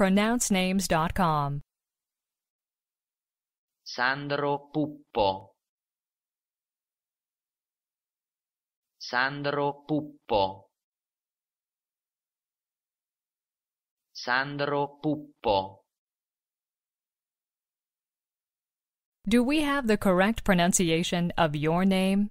pronouncenames.com. Sandro Puppo Sandro Puppo Sandro Puppo Do we have the correct pronunciation of your name?